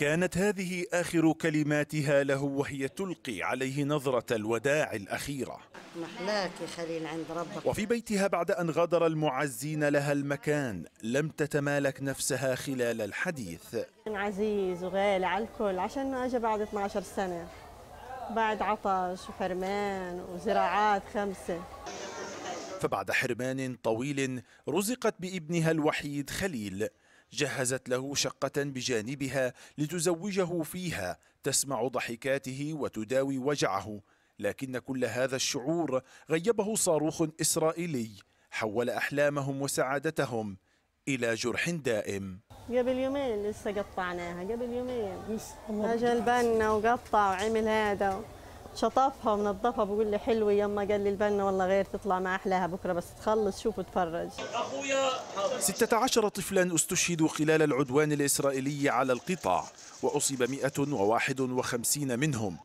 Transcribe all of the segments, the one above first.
كانت هذه آخر كلماتها له وهي تلقي عليه نظرة الوداع الأخيرة خليل عند ربك وفي بيتها بعد أن غادر المعزين لها المكان لم تتمالك نفسها خلال الحديث عزيز وغالي على الكل عشان أجا بعد 12 سنة بعد عطش وحرمان وزراعات خمسة فبعد حرمان طويل رزقت بابنها الوحيد خليل جهزت له شقة بجانبها لتزوجه فيها تسمع ضحكاته وتداوي وجعه لكن كل هذا الشعور غيبه صاروخ إسرائيلي حول أحلامهم وسعادتهم إلى جرح دائم قبل يومين لسه قطعناها قبل يومين أجل بنا وقطع وعمل هذا شطفها ونظفها بقول لي حلوه يما قال لي البنه والله غير تطلع ما احلاها بكره بس تخلص شوف وتفرج اخويا 16 طفلا استشهدوا خلال العدوان الاسرائيلي على القطاع واصيب 151 منهم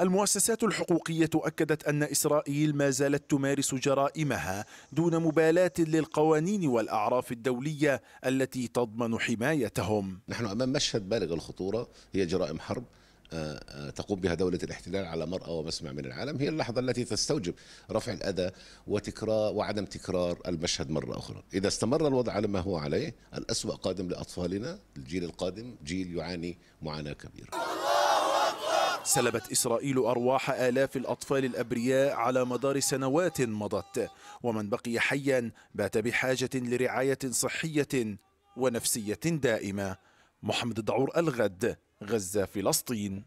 المؤسسات الحقوقية أكدت أن إسرائيل ما زالت تمارس جرائمها دون مبالاة للقوانين والأعراف الدولية التي تضمن حمايتهم نحن أمام مشهد بالغ الخطورة هي جرائم حرب تقوم بها دولة الاحتلال على مرأى ومسمع من العالم هي اللحظة التي تستوجب رفع الأذى وتكرار وعدم تكرار المشهد مرة أخرى إذا استمر الوضع على ما هو عليه الأسوأ قادم لأطفالنا الجيل القادم جيل يعاني معاناة كبيرة سلبت إسرائيل أرواح آلاف الأطفال الأبرياء على مدار سنوات مضت ومن بقي حيا بات بحاجة لرعاية صحية ونفسية دائمة محمد دعور الغد غزة فلسطين